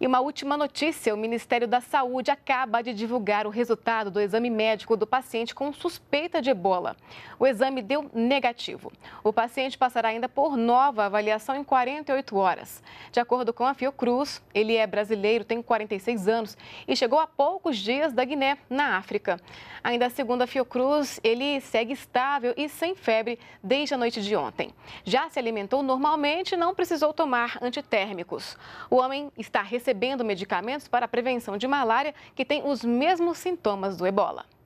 E uma última notícia: o Ministério da Saúde acaba de divulgar o resultado do exame médico do paciente com suspeita de ebola. O exame deu negativo. O paciente passará ainda por nova avaliação em 48 horas. De acordo com a Fiocruz, ele é brasileiro, tem 46 anos e chegou há poucos dias da Guiné, na África. Ainda segundo a Fiocruz, ele segue estável e sem febre desde a noite de ontem. Já se alimentou normalmente e não precisou tomar antitérmicos. O homem está recebendo recebendo medicamentos para a prevenção de malária que tem os mesmos sintomas do ebola.